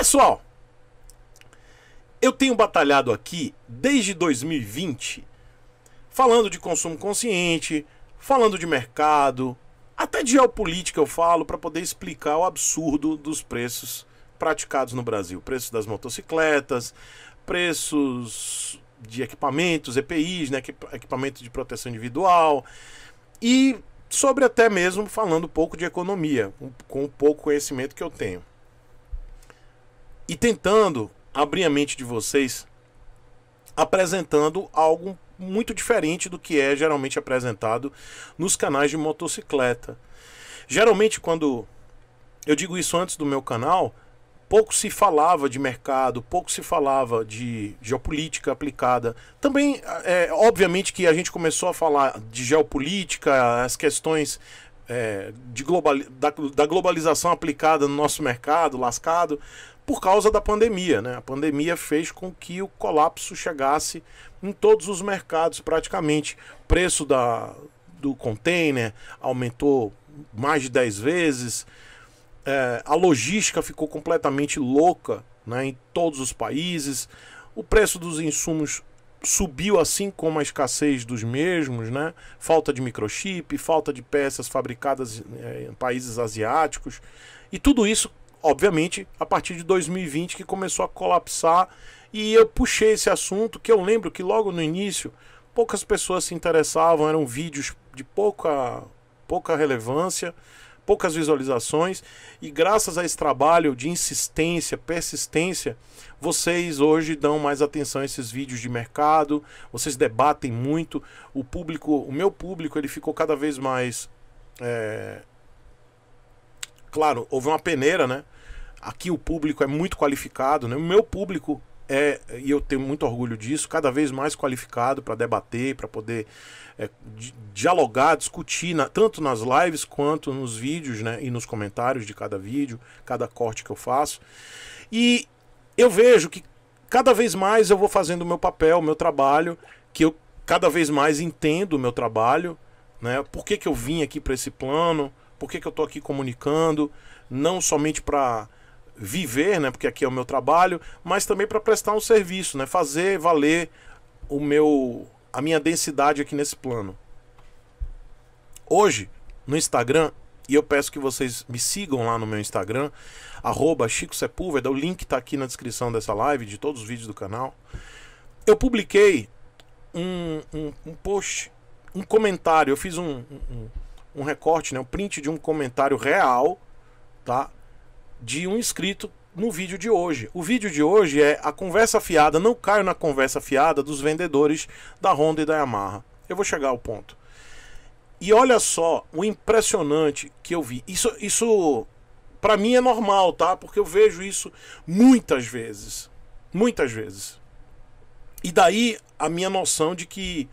Pessoal, eu tenho batalhado aqui desde 2020 falando de consumo consciente, falando de mercado, até de geopolítica eu falo para poder explicar o absurdo dos preços praticados no Brasil, preços das motocicletas, preços de equipamentos, EPIs, né, equipamento de proteção individual e sobre até mesmo falando um pouco de economia, com o pouco conhecimento que eu tenho e tentando abrir a mente de vocês, apresentando algo muito diferente do que é geralmente apresentado nos canais de motocicleta. Geralmente, quando eu digo isso antes do meu canal, pouco se falava de mercado, pouco se falava de geopolítica aplicada. Também, é, obviamente, que a gente começou a falar de geopolítica, as questões é, de global, da, da, globalização aplicada no nosso mercado lascado por causa da pandemia. Né? A pandemia fez com que o colapso chegasse em todos os mercados praticamente. Preço da, do container aumentou mais de 10 vezes, é, a logística ficou completamente louca né, em todos os países, o preço dos insumos subiu assim como a escassez dos mesmos, né? Falta de microchip, falta de peças fabricadas eh, em países asiáticos. E tudo isso, obviamente, a partir de 2020 que começou a colapsar. E eu puxei esse assunto que eu lembro que logo no início poucas pessoas se interessavam, eram vídeos de pouca pouca relevância poucas visualizações e graças a esse trabalho de insistência, persistência, vocês hoje dão mais atenção a esses vídeos de mercado, vocês debatem muito, o público, o meu público, ele ficou cada vez mais é... claro, houve uma peneira, né? Aqui o público é muito qualificado, né? O meu público é, e eu tenho muito orgulho disso, cada vez mais qualificado para debater, para poder é, dialogar, discutir, na, tanto nas lives quanto nos vídeos né, e nos comentários de cada vídeo, cada corte que eu faço. E eu vejo que cada vez mais eu vou fazendo o meu papel, o meu trabalho, que eu cada vez mais entendo o meu trabalho, né? Por que, que eu vim aqui para esse plano? Por que, que eu estou aqui comunicando? Não somente para viver, né? Porque aqui é o meu trabalho, mas também para prestar um serviço, né? Fazer valer o meu a minha densidade aqui nesse plano. Hoje, no Instagram, e eu peço que vocês me sigam lá no meu Instagram, arroba Chico Sepúlveda, o link está aqui na descrição dessa live, de todos os vídeos do canal. Eu publiquei um, um, um post, um comentário, eu fiz um, um, um recorte, né, um print de um comentário real, tá? De um inscrito no vídeo de hoje. O vídeo de hoje é a conversa fiada, não caio na conversa fiada dos vendedores da Honda e da Yamaha. Eu vou chegar ao ponto. E olha só o impressionante que eu vi. Isso, isso para mim é normal, tá? Porque eu vejo isso muitas vezes. Muitas vezes. E daí a minha noção de que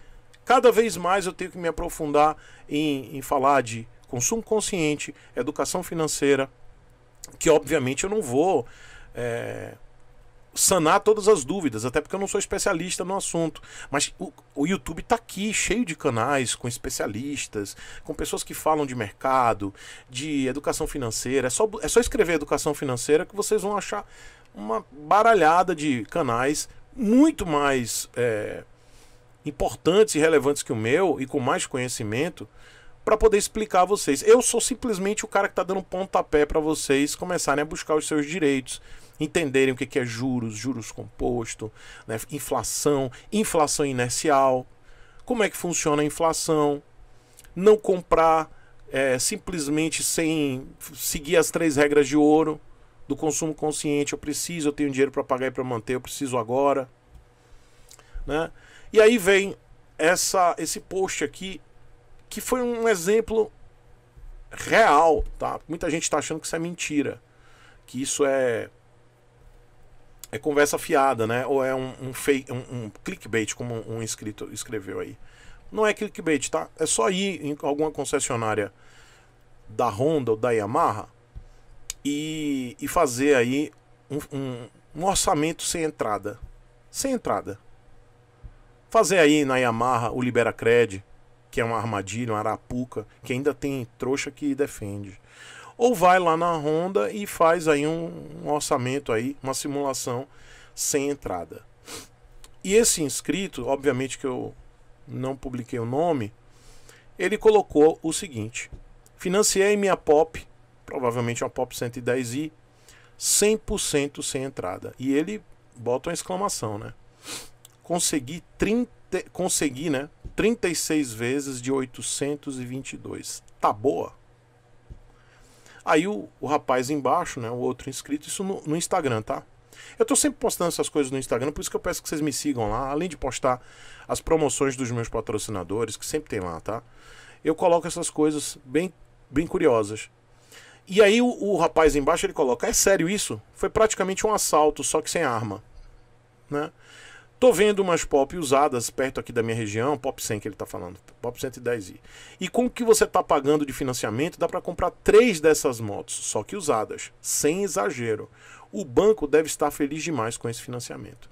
cada vez mais eu tenho que me aprofundar em, em falar de consumo consciente, educação financeira, que obviamente eu não vou é, sanar todas as dúvidas, até porque eu não sou especialista no assunto. Mas o, o YouTube está aqui, cheio de canais com especialistas, com pessoas que falam de mercado, de educação financeira. É só, é só escrever educação financeira que vocês vão achar uma baralhada de canais muito mais é, importantes e relevantes que o meu e com mais conhecimento para poder explicar a vocês. Eu sou simplesmente o cara que está dando pontapé para vocês começarem a buscar os seus direitos, entenderem o que é juros, juros composto, né? inflação, inflação inercial, como é que funciona a inflação, não comprar é, simplesmente sem seguir as três regras de ouro do consumo consciente. Eu preciso, eu tenho dinheiro para pagar e para manter, eu preciso agora. Né? E aí vem essa, esse post aqui que foi um exemplo real, tá? Muita gente está achando que isso é mentira, que isso é é conversa fiada, né? Ou é um, um, fake, um, um clickbait, como um inscrito escreveu aí. Não é clickbait, tá? É só ir em alguma concessionária da Honda ou da Yamaha e, e fazer aí um, um orçamento sem entrada. Sem entrada. Fazer aí na Yamaha o Libera Cred, que é uma armadilha, uma arapuca, que ainda tem trouxa que defende. Ou vai lá na Honda e faz aí um, um orçamento aí, uma simulação sem entrada. E esse inscrito, obviamente que eu não publiquei o nome, ele colocou o seguinte: financiei minha pop, provavelmente uma pop 110i, 100% sem entrada. E ele bota uma exclamação, né? Consegui 30 consegui, né? 36 vezes de 822. Tá boa? Aí o, o rapaz embaixo, né? O outro inscrito, isso no, no Instagram, tá? Eu tô sempre postando essas coisas no Instagram, por isso que eu peço que vocês me sigam lá, além de postar as promoções dos meus patrocinadores, que sempre tem lá, tá? Eu coloco essas coisas bem, bem curiosas. E aí o, o rapaz embaixo ele coloca: "É sério isso? Foi praticamente um assalto, só que sem arma", né? Tô vendo umas pop usadas perto aqui da minha região, pop 100 que ele tá falando, pop 110i. E com o que você tá pagando de financiamento, dá para comprar três dessas motos, só que usadas, sem exagero. O banco deve estar feliz demais com esse financiamento.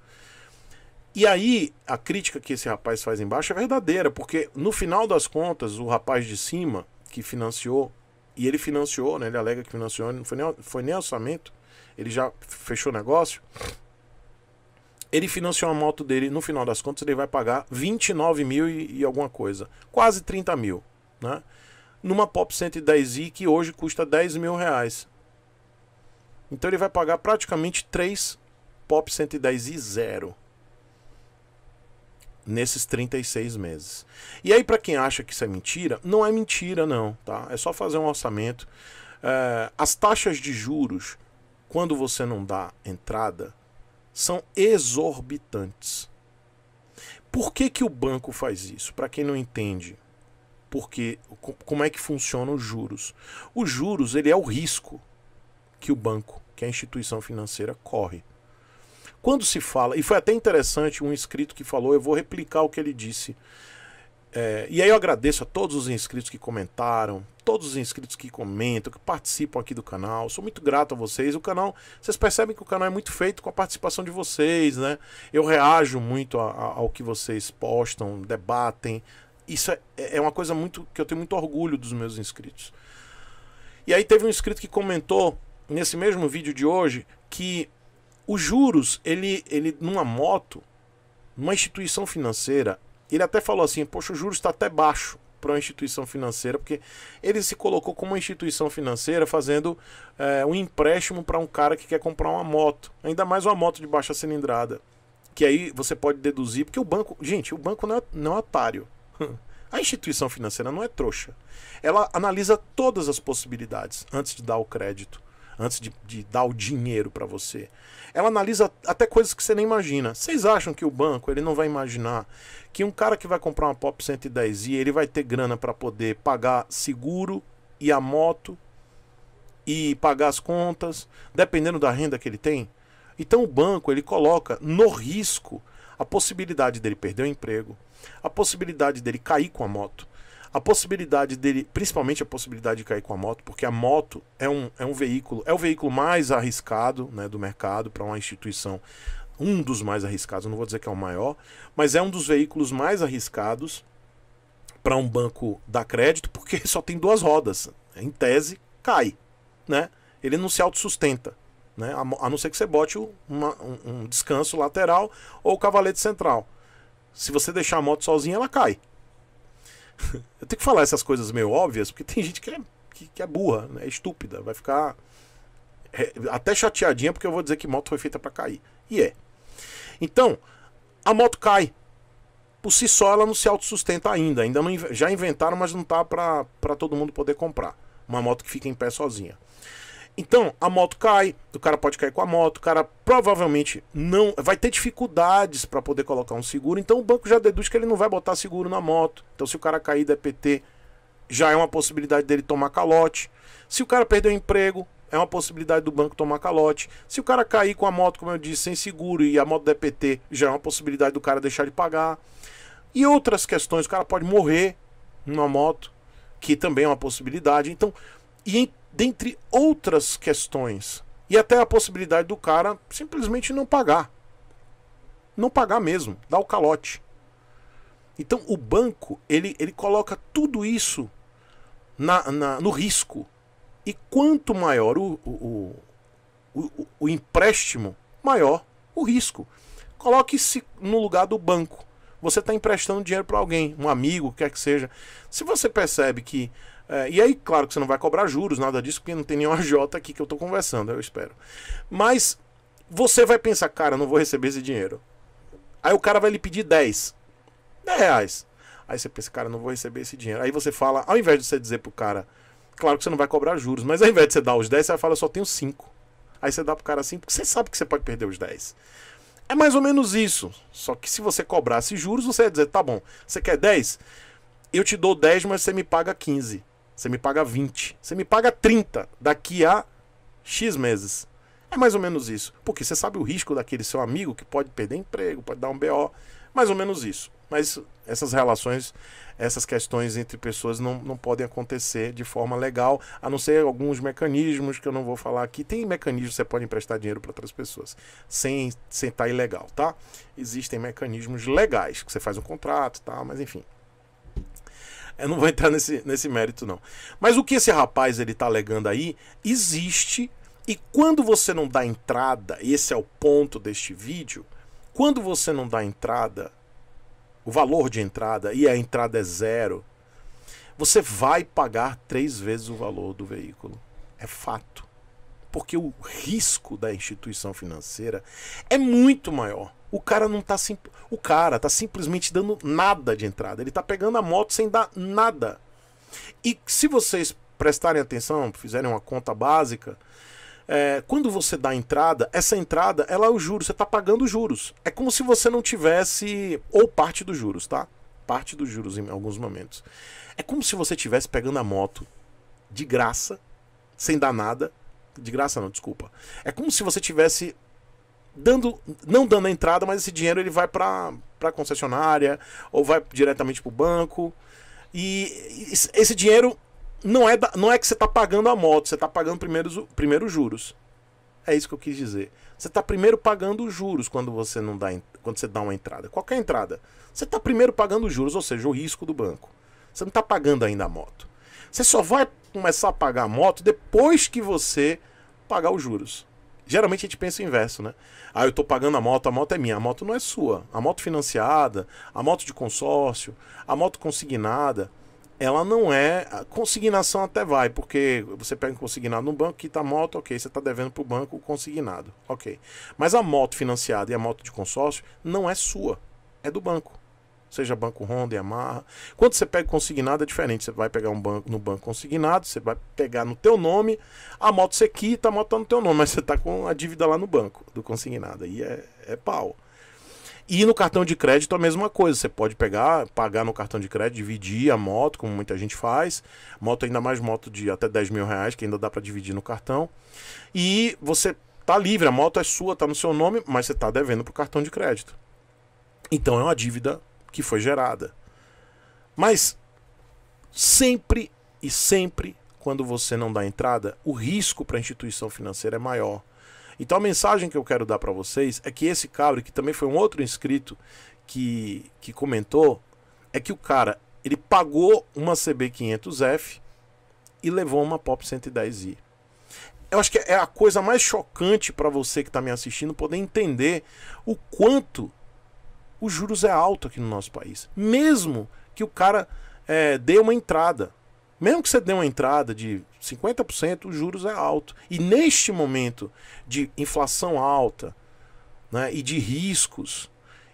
E aí, a crítica que esse rapaz faz embaixo é verdadeira, porque no final das contas, o rapaz de cima, que financiou, e ele financiou, né, ele alega que financiou, não foi nem, foi nem orçamento, ele já fechou o negócio ele financiou a moto dele, no final das contas, ele vai pagar 29 mil e, e alguma coisa. Quase 30 mil, né? Numa Pop 110i que hoje custa 10 mil reais. Então ele vai pagar praticamente 3 Pop 110i zero nesses 36 meses. E aí, para quem acha que isso é mentira, não é mentira, não. Tá? É só fazer um orçamento. É, as taxas de juros, quando você não dá entrada, são exorbitantes. Por que, que o banco faz isso? Para quem não entende, porque como é que funcionam os juros? Os juros ele é o risco que o banco, que a instituição financeira corre. Quando se fala, e foi até interessante um escrito que falou, eu vou replicar o que ele disse. É, e aí eu agradeço a todos os inscritos que comentaram, todos os inscritos que comentam, que participam aqui do canal. Sou muito grato a vocês. O canal, vocês percebem que o canal é muito feito com a participação de vocês, né? Eu reajo muito a, a, ao que vocês postam, debatem. Isso é, é, é uma coisa muito que eu tenho muito orgulho dos meus inscritos. E aí teve um inscrito que comentou nesse mesmo vídeo de hoje que os juros, ele, ele numa moto, numa instituição financeira, ele até falou assim: Poxa, o juros está até baixo para uma instituição financeira, porque ele se colocou como uma instituição financeira fazendo é, um empréstimo para um cara que quer comprar uma moto, ainda mais uma moto de baixa cilindrada. Que aí você pode deduzir, porque o banco. Gente, o banco não é, não é otário. A instituição financeira não é trouxa. Ela analisa todas as possibilidades antes de dar o crédito antes de, de dar o dinheiro para você. Ela analisa até coisas que você nem imagina. Vocês acham que o banco ele não vai imaginar que um cara que vai comprar uma Pop 110i ele vai ter grana para poder pagar seguro e a moto e pagar as contas, dependendo da renda que ele tem? Então o banco ele coloca no risco a possibilidade dele perder o emprego, a possibilidade dele cair com a moto, a possibilidade dele, principalmente a possibilidade de cair com a moto, porque a moto é um, é um veículo, é o veículo mais arriscado né, do mercado para uma instituição, um dos mais arriscados, não vou dizer que é o maior, mas é um dos veículos mais arriscados para um banco dar crédito, porque só tem duas rodas. Em tese, cai. Né? Ele não se autossustenta. Né? A não ser que você bote uma, um descanso lateral ou o cavalete central. Se você deixar a moto sozinha, ela cai. Eu tenho que falar essas coisas meio óbvias, porque tem gente que é, que, que é burra, né? é estúpida, vai ficar é, até chateadinha porque eu vou dizer que moto foi feita para cair. E é. Então, a moto cai. Por si só ela não se autossustenta ainda. ainda não, já inventaram, mas não tá para todo mundo poder comprar. Uma moto que fica em pé sozinha. Então, a moto cai, o cara pode cair com a moto, o cara provavelmente não vai ter dificuldades para poder colocar um seguro, então o banco já deduz que ele não vai botar seguro na moto. Então, se o cara cair da PT, já é uma possibilidade dele tomar calote. Se o cara perder o emprego, é uma possibilidade do banco tomar calote. Se o cara cair com a moto, como eu disse, sem seguro e a moto da PT, já é uma possibilidade do cara deixar de pagar. E outras questões, o cara pode morrer numa moto, que também é uma possibilidade. Então, e em dentre outras questões. E até a possibilidade do cara simplesmente não pagar. Não pagar mesmo, dar o calote. Então o banco ele, ele coloca tudo isso na, na no risco. E quanto maior o, o, o, o empréstimo, maior o risco. Coloque-se no lugar do banco. Você está emprestando dinheiro para alguém, um amigo, quer que seja. Se você percebe que é, e aí, claro que você não vai cobrar juros, nada disso, porque não tem nenhum AJ aqui que eu estou conversando, eu espero. Mas você vai pensar, cara, não vou receber esse dinheiro. Aí o cara vai lhe pedir 10, 10 reais. Aí você pensa, cara, não vou receber esse dinheiro. Aí você fala, ao invés de você dizer pro cara, claro que você não vai cobrar juros, mas ao invés de você dar os 10, você fala, eu só tenho 5. Aí você dá pro cara 5, porque você sabe que você pode perder os 10. É mais ou menos isso. Só que se você cobrasse juros, você ia dizer, tá bom, você quer 10? Eu te dou 10, mas você me paga 15. Você me paga 20. Você me paga 30 daqui a X meses. É mais ou menos isso. Porque você sabe o risco daquele seu amigo que pode perder emprego, pode dar um BO. Mais ou menos isso. Mas essas relações, essas questões entre pessoas não, não podem acontecer de forma legal, a não ser alguns mecanismos que eu não vou falar aqui. Tem mecanismos que você pode emprestar dinheiro para outras pessoas sem estar sem tá ilegal, tá? Existem mecanismos legais, que você faz um contrato, tá? Mas enfim. Eu não vou entrar nesse, nesse mérito, não. Mas o que esse rapaz ele tá alegando aí existe. E quando você não dá entrada, e esse é o ponto deste vídeo, quando você não dá entrada, o valor de entrada, e a entrada é zero, você vai pagar três vezes o valor do veículo. É fato porque o risco da instituição financeira é muito maior. O cara não tá sim, o cara tá simplesmente dando nada de entrada. Ele tá pegando a moto sem dar nada. E se vocês prestarem atenção, fizerem uma conta básica, é, quando você dá entrada, essa entrada ela é o juro, você está pagando juros. É como se você não tivesse, ou parte dos juros, tá? Parte dos juros em alguns momentos. É como se você tivesse pegando a moto de graça, sem dar nada, de graça não, desculpa. É como se você tivesse dando não dando a entrada, mas esse dinheiro ele vai para para concessionária ou vai diretamente para o banco. E esse dinheiro não é, da, não é que você está pagando a moto, você está pagando primeiro, primeiros juros. É isso que eu quis dizer. Você está primeiro pagando os juros quando você não dá quando você dá uma entrada. Qualquer entrada. Você está primeiro pagando os juros, ou seja, o risco do banco. Você não está pagando ainda a moto. Você só vai começar a pagar a moto depois que você pagar os juros. Geralmente a gente pensa o inverso, né? Ah, eu tô pagando a moto, a moto é minha. A moto não é sua. A moto financiada, a moto de consórcio, a moto consignada, ela não é. A consignação até vai, porque você pega um consignado no banco, quita a moto, ok, você tá devendo pro banco o consignado, ok. Mas a moto financiada e a moto de consórcio não é sua, é do banco. Seja banco Honda, Yamaha. Quando você pega consignado é diferente. Você vai pegar um banco no banco consignado, você vai pegar no teu nome, a moto você quita, a moto tá no teu nome, mas você tá com a dívida lá no banco do consignado. Aí é, é pau. E no cartão de crédito a mesma coisa. Você pode pegar, pagar no cartão de crédito, dividir a moto, como muita gente faz. Moto, ainda mais moto de até 10 mil reais, que ainda dá para dividir no cartão. E você tá livre, a moto é sua, tá no seu nome, mas você tá devendo pro cartão de crédito. Então é uma dívida que foi gerada. Mas sempre e sempre, quando você não dá entrada, o risco para a instituição financeira é maior. Então a mensagem que eu quero dar para vocês é que esse cabra, que também foi um outro inscrito que, que comentou, é que o cara ele pagou uma CB500F e levou uma Pop 110i. Eu acho que é a coisa mais chocante para você que está me assistindo poder entender o quanto os juros é alto aqui no nosso país. Mesmo que o cara é, dê uma entrada. Mesmo que você dê uma entrada de 50%, os juros é alto. E neste momento de inflação alta né, e de riscos,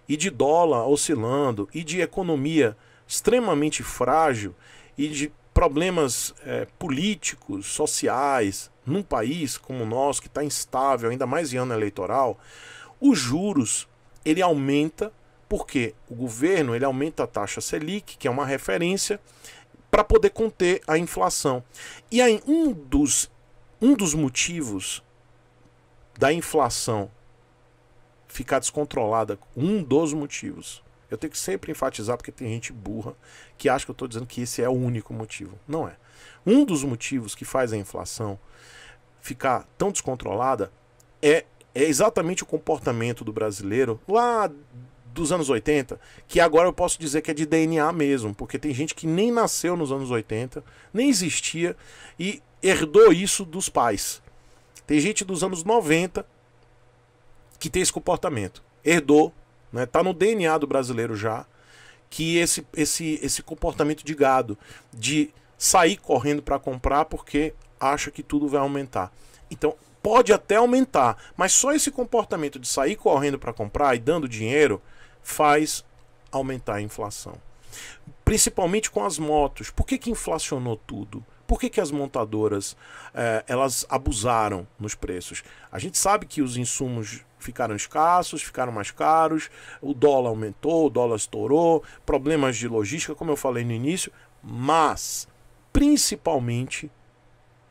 e de dólar oscilando, e de economia extremamente frágil, e de problemas é, políticos, sociais, num país como o nosso, que está instável, ainda mais em ano eleitoral, os juros ele aumenta porque o governo ele aumenta a taxa Selic, que é uma referência, para poder conter a inflação. E aí um dos, um dos motivos da inflação ficar descontrolada, um dos motivos. Eu tenho que sempre enfatizar porque tem gente burra que acha que eu estou dizendo que esse é o único motivo. Não é. Um dos motivos que faz a inflação ficar tão descontrolada é, é exatamente o comportamento do brasileiro lá dos anos 80, que agora eu posso dizer que é de DNA mesmo, porque tem gente que nem nasceu nos anos 80, nem existia e herdou isso dos pais. Tem gente dos anos 90 que tem esse comportamento. Herdou, né? Tá no DNA do brasileiro já que esse esse esse comportamento de gado, de sair correndo para comprar porque acha que tudo vai aumentar. Então, pode até aumentar, mas só esse comportamento de sair correndo para comprar e dando dinheiro faz aumentar a inflação. Principalmente com as motos. Por que, que inflacionou tudo? Por que, que as montadoras eh, elas abusaram nos preços? A gente sabe que os insumos ficaram escassos, ficaram mais caros, o dólar aumentou, o dólar estourou, problemas de logística, como eu falei no início, mas principalmente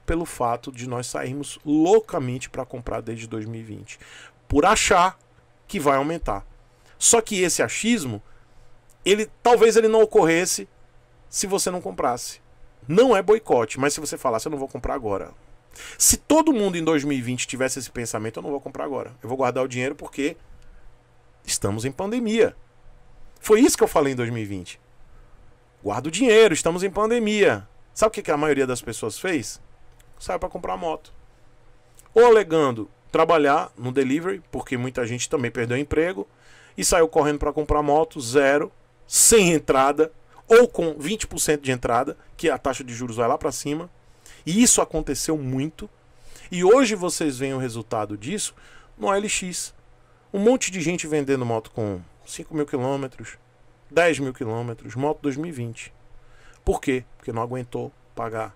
pelo fato de nós sairmos loucamente para comprar desde 2020, por achar que vai aumentar. Só que esse achismo, ele talvez ele não ocorresse se você não comprasse. Não é boicote, mas se você falasse, eu não vou comprar agora. Se todo mundo em 2020 tivesse esse pensamento, eu não vou comprar agora. Eu vou guardar o dinheiro porque estamos em pandemia. Foi isso que eu falei em 2020. Guarda o dinheiro, estamos em pandemia. Sabe o que a maioria das pessoas fez? Saiu para comprar moto. Ou alegando trabalhar no delivery, porque muita gente também perdeu emprego e saiu correndo para comprar moto, zero, sem entrada, ou com 20% de entrada, que a taxa de juros vai lá para cima. E isso aconteceu muito. E hoje vocês veem o resultado disso no lx Um monte de gente vendendo moto com 5 mil quilômetros, 10 mil quilômetros, moto 2020. Por quê? Porque não aguentou pagar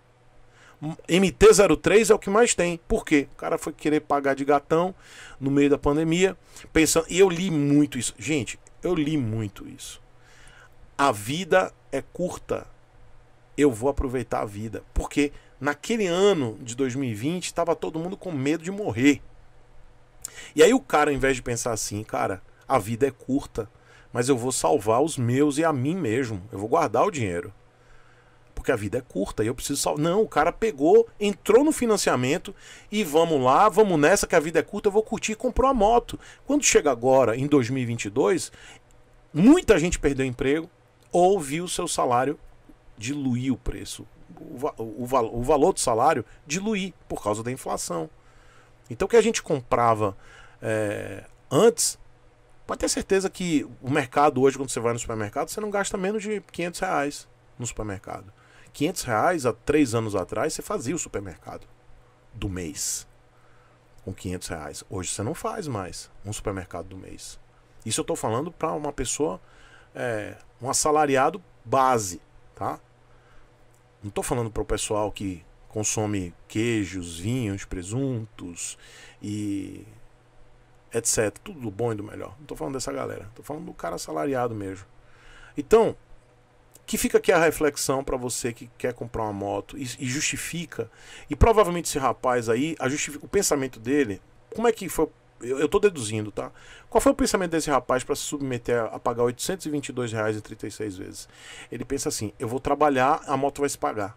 MT-03 é o que mais tem. Por quê? O cara foi querer pagar de gatão no meio da pandemia, pensando. E eu li muito isso. Gente, eu li muito isso. A vida é curta. Eu vou aproveitar a vida. Porque naquele ano de 2020 estava todo mundo com medo de morrer. E aí o cara, ao invés de pensar assim, cara, a vida é curta, mas eu vou salvar os meus e a mim mesmo. Eu vou guardar o dinheiro porque a vida é curta e eu preciso salvar. Não, o cara pegou, entrou no financiamento e vamos lá, vamos nessa que a vida é curta, eu vou curtir e comprou a moto. Quando chega agora, em 2022, muita gente perdeu emprego ou viu seu salário diluir o preço, o, o, o valor do salário diluir por causa da inflação. Então o que a gente comprava é, antes Pode ter certeza que o mercado hoje, quando você vai no supermercado, você não gasta menos de 500 reais no supermercado. 500 reais há três anos atrás, você fazia o supermercado do mês com 500 reais. Hoje você não faz mais um supermercado do mês. Isso eu estou falando para uma pessoa, é, um assalariado base, tá? Não estou falando para o pessoal que consome queijos, vinhos, presuntos e etc. Tudo do bom e do melhor. Não estou falando dessa galera. Estou falando do cara assalariado mesmo. Então, que fica aqui a reflexão para você que quer comprar uma moto e, e justifica. E provavelmente esse rapaz aí, o pensamento dele, como é que foi? Eu, eu tô deduzindo, tá? Qual foi o pensamento desse rapaz para se submeter a, a pagar R$ 822,36 vezes? Ele pensa assim: eu vou trabalhar, a moto vai se pagar.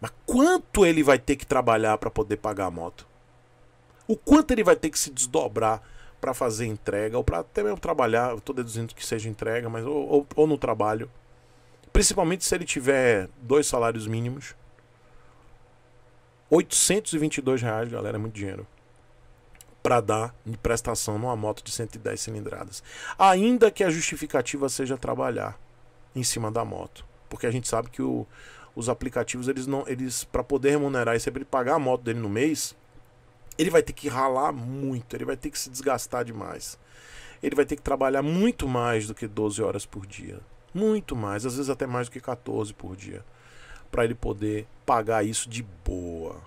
Mas quanto ele vai ter que trabalhar para poder pagar a moto? O quanto ele vai ter que se desdobrar? para fazer entrega ou para até mesmo trabalhar. Estou deduzindo que seja entrega, mas ou, ou, ou, no trabalho. Principalmente se ele tiver dois salários mínimos. 822 reais, galera, é muito dinheiro. Para dar de prestação numa moto de 110 cilindradas. Ainda que a justificativa seja trabalhar em cima da moto. Porque a gente sabe que o, os aplicativos, eles não. Eles, para poder remunerar e sempre pagar a moto dele no mês ele vai ter que ralar muito, ele vai ter que se desgastar demais. Ele vai ter que trabalhar muito mais do que 12 horas por dia. Muito mais, às vezes até mais do que 14 por dia. Para ele poder pagar isso de boa.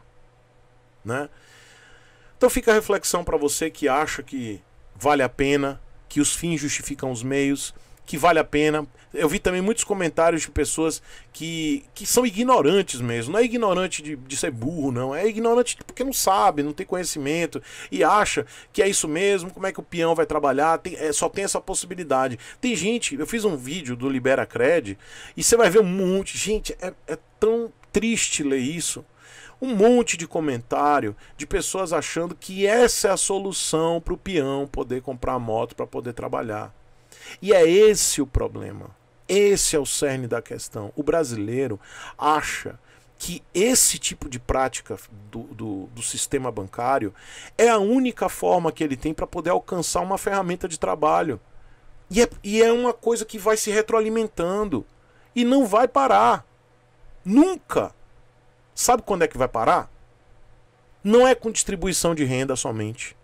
Né? Então fica a reflexão para você que acha que vale a pena, que os fins justificam os meios que vale a pena. Eu vi também muitos comentários de pessoas que, que são ignorantes mesmo. Não é ignorante de, de ser burro, não. É ignorante porque não sabe, não tem conhecimento e acha que é isso mesmo. Como é que o peão vai trabalhar? Tem, é, só tem essa possibilidade. Tem gente, eu fiz um vídeo do Libera Cred e você vai ver um monte. Gente, é, é tão triste ler isso um monte de comentário de pessoas achando que essa é a solução para o peão poder comprar moto para poder trabalhar. E é esse o problema. Esse é o cerne da questão. O brasileiro acha que esse tipo de prática do, do, do sistema bancário é a única forma que ele tem para poder alcançar uma ferramenta de trabalho. E é, e é uma coisa que vai se retroalimentando e não vai parar. Nunca. Sabe quando é que vai parar? Não é com distribuição de renda somente.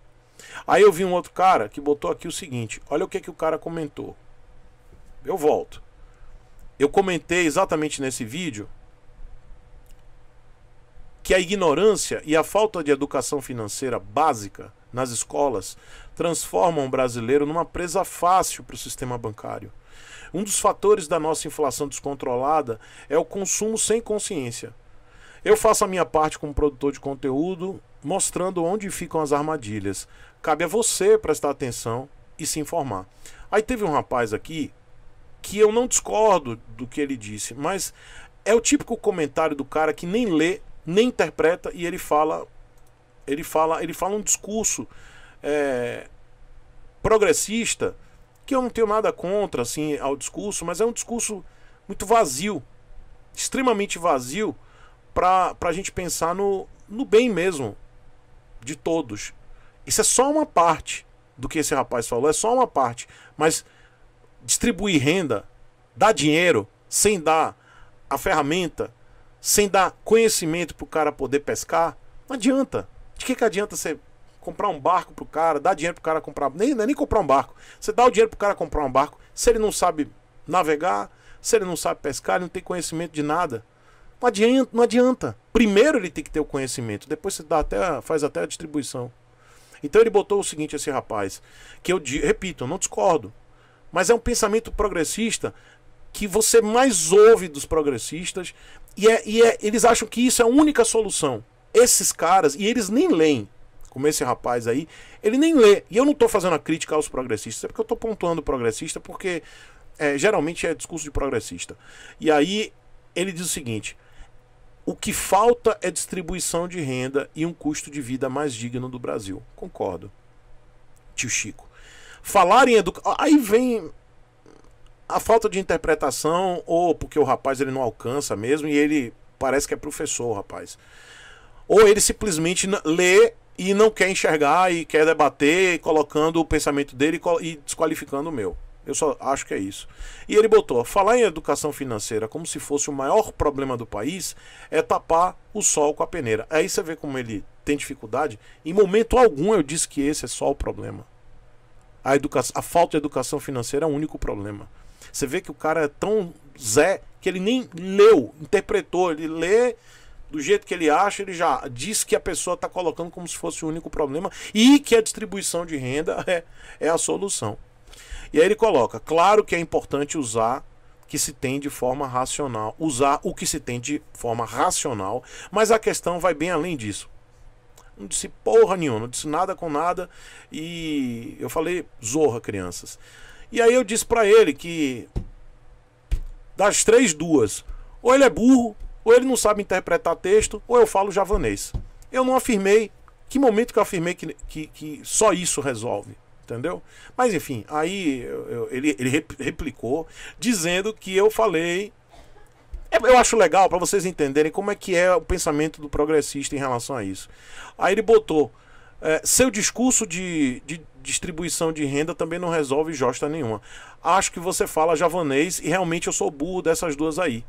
Aí eu vi um outro cara que botou aqui o seguinte: olha o que, que o cara comentou. Eu volto. Eu comentei exatamente nesse vídeo que a ignorância e a falta de educação financeira básica nas escolas transformam o brasileiro numa presa fácil para o sistema bancário. Um dos fatores da nossa inflação descontrolada é o consumo sem consciência. Eu faço a minha parte como produtor de conteúdo, mostrando onde ficam as armadilhas. Cabe a você prestar atenção e se informar. Aí teve um rapaz aqui que eu não discordo do que ele disse, mas é o típico comentário do cara que nem lê, nem interpreta e ele fala, ele fala, ele fala um discurso é, progressista que eu não tenho nada contra assim ao discurso, mas é um discurso muito vazio, extremamente vazio para a gente pensar no, no bem mesmo de todos. Isso é só uma parte do que esse rapaz falou, é só uma parte. Mas distribuir renda, dar dinheiro, sem dar a ferramenta, sem dar conhecimento para o cara poder pescar, não adianta. De que, que adianta você comprar um barco pro cara, dar dinheiro pro cara comprar. Nem, é nem comprar um barco. Você dá o dinheiro pro cara comprar um barco. Se ele não sabe navegar, se ele não sabe pescar, ele não tem conhecimento de nada. Não adianta, não adianta. Primeiro ele tem que ter o conhecimento, depois você dá até, faz até a distribuição. Então ele botou o seguinte, esse rapaz, que eu repito, eu não discordo, mas é um pensamento progressista que você mais ouve dos progressistas e, é, e é, eles acham que isso é a única solução. Esses caras, e eles nem leem, como esse rapaz aí, ele nem lê. E eu não estou fazendo a crítica aos progressistas, é porque eu estou pontuando o progressista, porque é, geralmente é discurso de progressista. E aí ele diz o seguinte: o que falta é distribuição de renda e um custo de vida mais digno do Brasil. Concordo. Tio Chico. Falar em educação. Aí vem a falta de interpretação, ou porque o rapaz ele não alcança mesmo, e ele parece que é professor, rapaz. Ou ele simplesmente lê e não quer enxergar e quer debater, colocando o pensamento dele e desqualificando o meu. Eu só acho que é isso. E ele botou: falar em educação financeira como se fosse o maior problema do país é tapar o sol com a peneira. Aí você vê como ele tem dificuldade. Em momento algum eu disse que esse é só o problema. A, educação, a falta de educação financeira é o único problema. Você vê que o cara é tão zé que ele nem leu, interpretou, ele lê do jeito que ele acha, ele já diz que a pessoa está colocando como se fosse o único problema e que a distribuição de renda é, é a solução. E aí ele coloca: claro que é importante usar que se tem de forma racional, usar o que se tem de forma racional, mas a questão vai bem além disso. Não disse porra nenhuma, não disse nada com nada e eu falei zorra, crianças. E aí eu disse para ele que das três duas, ou ele é burro, ou ele não sabe interpretar texto, ou eu falo javanês. Eu não afirmei, que momento que eu afirmei que, que, que só isso resolve? Entendeu? Mas enfim, aí eu, eu, ele, ele replicou dizendo que eu falei. É, eu acho legal para vocês entenderem como é que é o pensamento do progressista em relação a isso. Aí ele botou: é, seu discurso de, de distribuição de renda também não resolve josta nenhuma. Acho que você fala javanês e realmente eu sou burro dessas duas aí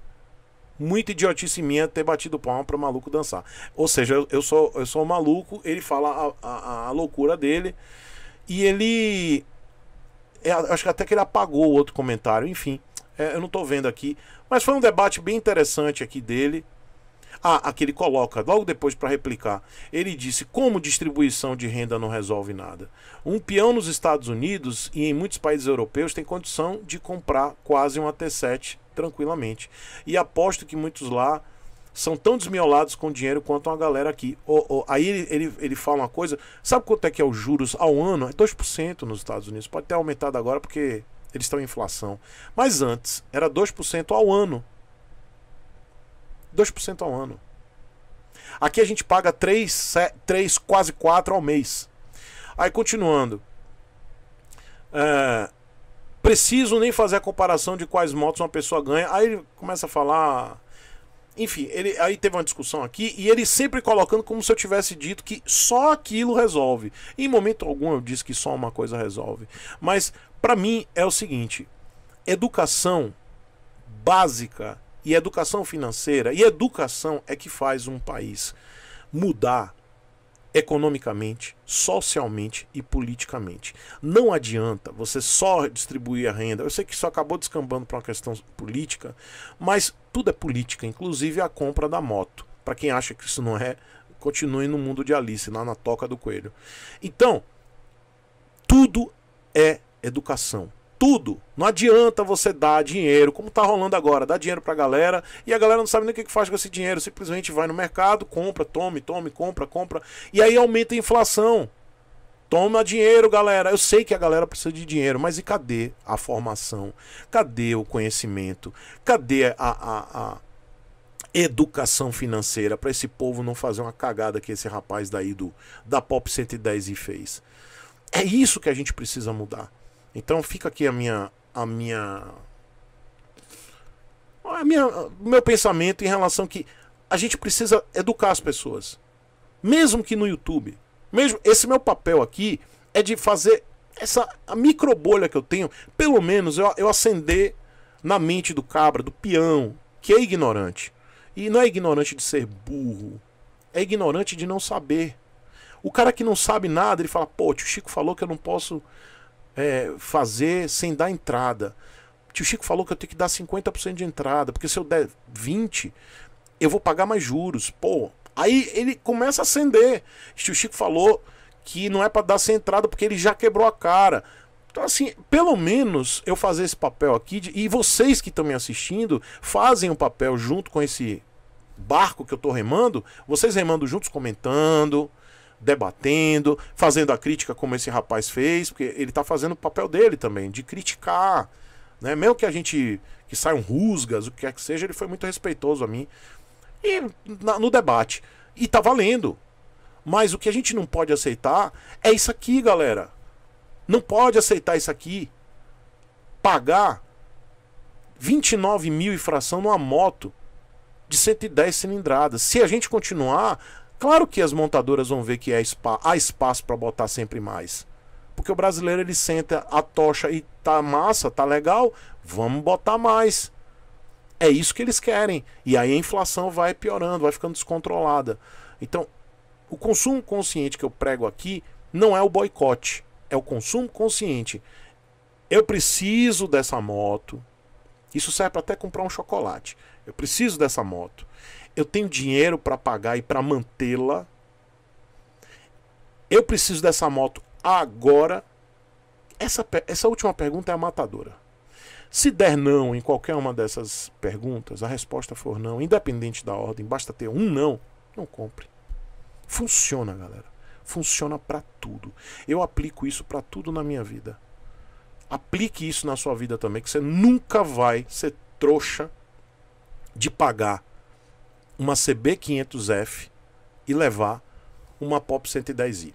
muito idiotice minha ter batido palma para o maluco dançar. Ou seja, eu, eu, sou eu sou um maluco, ele fala a, a, a loucura dele e ele. eu é, acho que até que ele apagou o outro comentário, enfim. É, eu não estou vendo aqui. Mas foi um debate bem interessante aqui dele. Ah, aqui ele coloca, logo depois para replicar. Ele disse: como distribuição de renda não resolve nada? Um peão nos Estados Unidos e em muitos países europeus tem condição de comprar quase um AT7 tranquilamente. E aposto que muitos lá são tão desmiolados com dinheiro quanto uma galera aqui. aí ele, ele, ele fala uma coisa: sabe quanto é que é o juros ao ano? É 2% nos Estados Unidos. Pode ter aumentado agora porque eles estão em inflação. Mas antes era 2% ao ano. 2% ao ano. Aqui a gente paga 3, 3 quase 4 ao mês. Aí continuando. É, preciso nem fazer a comparação de quais motos uma pessoa ganha. Aí ele começa a falar enfim, ele, aí teve uma discussão aqui e ele sempre colocando como se eu tivesse dito que só aquilo resolve. Em momento algum eu disse que só uma coisa resolve. Mas para mim é o seguinte: educação básica e educação financeira e educação é que faz um país mudar economicamente, socialmente e politicamente. Não adianta você só distribuir a renda. Eu sei que isso acabou descambando para uma questão política, mas tudo é política, inclusive a compra da moto. Para quem acha que isso não é, continue no mundo de Alice, lá na toca do coelho. Então, tudo é educação tudo. Não adianta você dar dinheiro, como tá rolando agora, dá dinheiro pra galera e a galera não sabe nem o que faz com esse dinheiro, simplesmente vai no mercado, compra, tome, tome, compra, compra, e aí aumenta a inflação. Toma dinheiro, galera. Eu sei que a galera precisa de dinheiro, mas e cadê a formação? Cadê o conhecimento? Cadê a, a, a educação financeira para esse povo não fazer uma cagada que esse rapaz daí do da Pop 110 e fez? É isso que a gente precisa mudar. Então fica aqui a minha a minha a minha meu pensamento em relação que a gente precisa educar as pessoas. Mesmo que no YouTube, mesmo esse meu papel aqui é de fazer essa a micro bolha que eu tenho, pelo menos eu, eu acender na mente do cabra, do peão, que é ignorante. E não é ignorante de ser burro, é ignorante de não saber. O cara que não sabe nada, ele fala: pô, o Chico falou que eu não posso é, fazer sem dar entrada. tio Chico falou que eu tenho que dar 50% de entrada, porque se eu der 20, eu vou pagar mais juros. Pô, aí ele começa a acender. tio Chico falou que não é para dar sem entrada porque ele já quebrou a cara. Então, assim, pelo menos eu fazer esse papel aqui, de, e vocês que estão me assistindo fazem um papel junto com esse barco que eu tô remando, vocês remando juntos, comentando, debatendo, fazendo a crítica como esse rapaz fez, porque ele está fazendo o papel dele também, de criticar. Né? Mesmo que a gente que saiam rusgas, o que quer que seja, ele foi muito respeitoso a mim. E na, no debate. E tá valendo. Mas o que a gente não pode aceitar é isso aqui, galera. Não pode aceitar isso aqui. Pagar 29 mil e fração numa moto de 110 cilindradas. Se a gente continuar, Claro que as montadoras vão ver que é spa, há espaço para botar sempre mais. Porque o brasileiro ele senta a tocha e tá massa, tá legal, vamos botar mais. É isso que eles querem. E aí a inflação vai piorando, vai ficando descontrolada. Então, o consumo consciente que eu prego aqui não é o boicote, é o consumo consciente. Eu preciso dessa moto. Isso serve para até comprar um chocolate. Eu preciso dessa moto eu tenho dinheiro para pagar e para mantê-la. Eu preciso dessa moto agora. Essa, essa última pergunta é a matadora. Se der não em qualquer uma dessas perguntas, a resposta for não, independente da ordem, basta ter um não, não compre. Funciona, galera. Funciona para tudo. Eu aplico isso para tudo na minha vida. Aplique isso na sua vida também, que você nunca vai ser trouxa de pagar uma CB500F e levar uma Pop 110i.